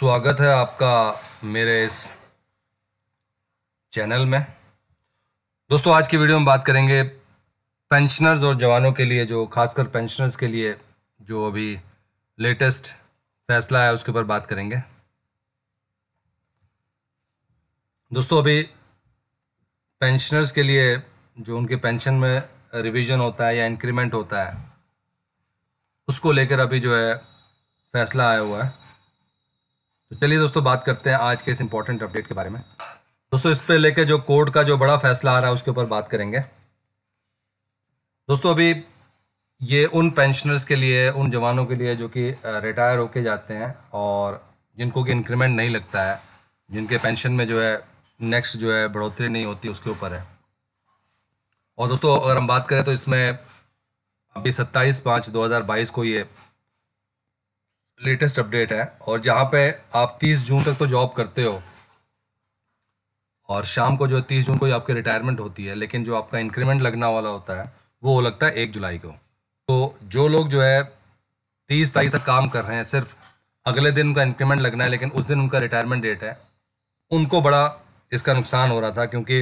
स्वागत है आपका मेरे इस चैनल में दोस्तों आज की वीडियो में बात करेंगे पेंशनर्स और जवानों के लिए जो खासकर पेंशनर्स के लिए जो अभी लेटेस्ट फैसला है उसके ऊपर बात करेंगे दोस्तों अभी पेंशनर्स के लिए जो उनके पेंशन में रिवीजन होता है या इंक्रीमेंट होता है उसको लेकर अभी जो है फैसला आया हुआ है तो चलिए दोस्तों बात करते हैं आज के इस इम्पोर्टेंट अपडेट के बारे में दोस्तों इस पर लेकर जो कोर्ट का जो बड़ा फैसला आ रहा है उसके ऊपर बात करेंगे दोस्तों अभी ये उन पेंशनर्स के लिए उन जवानों के लिए जो कि रिटायर होके जाते हैं और जिनको कि इंक्रीमेंट नहीं लगता है जिनके पेंशन में जो है नेक्स्ट जो है बढ़ोतरी नहीं होती उसके ऊपर है और दोस्तों अगर हम बात करें तो इसमें अभी सत्ताईस पाँच बाईस को ये लेटेस्ट अपडेट है और जहाँ पे आप 30 जून तक तो जॉब करते हो और शाम को जो 30 जून को आपकी रिटायरमेंट होती है लेकिन जो आपका इंक्रीमेंट लगना वाला होता है वो हो लगता है एक जुलाई को तो जो लोग जो है तीस तारीख तक काम कर रहे हैं सिर्फ अगले दिन उनका इंक्रीमेंट लगना है लेकिन उस दिन उनका रिटायरमेंट डेट है उनको बड़ा इसका नुकसान हो रहा था क्योंकि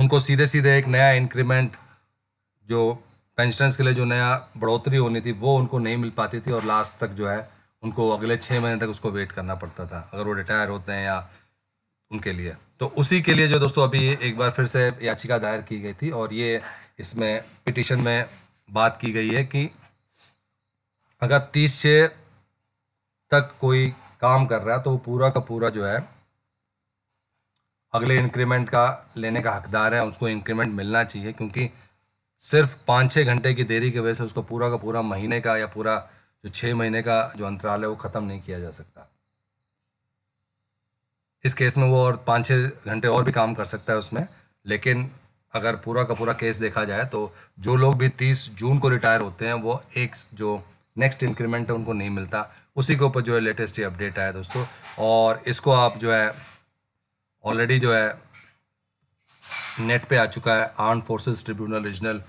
उनको सीधे सीधे एक नया इंक्रीमेंट जो पेंशनर्स के लिए जो नया बढ़ोतरी होनी थी वो उनको नहीं मिल पाती थी और लास्ट तक जो है उनको अगले छः महीने तक उसको वेट करना पड़ता था अगर वो रिटायर होते हैं या उनके लिए तो उसी के लिए जो दोस्तों अभी एक बार फिर से याचिका दायर की गई थी और ये इसमें पिटिशन में बात की गई है कि अगर तीस छः तक कोई काम कर रहा है तो वो पूरा का पूरा जो है अगले इंक्रीमेंट का लेने का हकदार है उसको इंक्रीमेंट मिलना चाहिए क्योंकि सिर्फ पाँच छः घंटे की देरी की वजह से उसको पूरा का पूरा महीने का या पूरा जो छः महीने का जो अंतराल है वो ख़त्म नहीं किया जा सकता इस केस में वो और पाँच छः घंटे और भी काम कर सकता है उसमें लेकिन अगर पूरा का पूरा केस देखा जाए तो जो लोग भी तीस जून को रिटायर होते हैं वो एक जो नेक्स्ट इंक्रीमेंट है उनको नहीं मिलता उसी के ऊपर जो है लेटेस्ट ये अपडेट आया दोस्तों और इसको आप जो है ऑलरेडी जो है नेट पे आ चुका है arm forces tribunal regional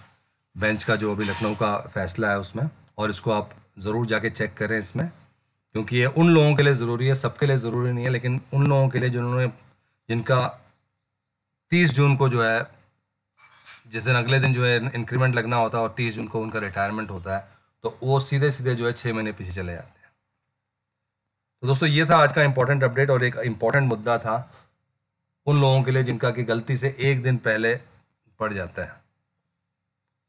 bench का जो अभी लखनऊ का फैसला है उसमें और इसको आप ज़रूर जाके चेक करें इसमें क्योंकि ये उन लोगों के लिए ज़रूरी है सबके लिए ज़रूरी नहीं है लेकिन उन लोगों के लिए जिन्होंने जिनका तीस जून को जो है जिस दिन अगले दिन जो है इंक्रीमेंट लगना होता है और तीस जून को उनका रिटायरमेंट होता है तो वो सीधे सीधे जो है छः महीने पीछे चले जाते हैं तो दोस्तों ये था आज का इम्पोर्टेंट अपडेट और एक इम्पॉर्टेंट मुद्दा था उन लोगों के लिए जिनका कि गलती से एक दिन पहले पड़ जाता है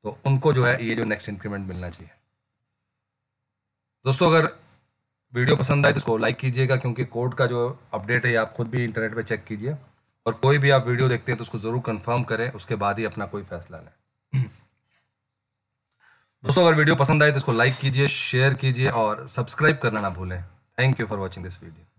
तो उनको जो है ये जो नेक्स्ट इंक्रीमेंट मिलना चाहिए दोस्तों अगर वीडियो पसंद आए तो इसको लाइक कीजिएगा क्योंकि कोर्ट का जो अपडेट है आप खुद भी इंटरनेट पर चेक कीजिए और कोई भी आप वीडियो देखते हैं तो उसको ज़रूर कंफर्म करें उसके बाद ही अपना कोई फैसला लें दोस्तों अगर वीडियो पसंद आए तो इसको लाइक कीजिए शेयर कीजिए और सब्सक्राइब करना ना भूलें thank you for watching this video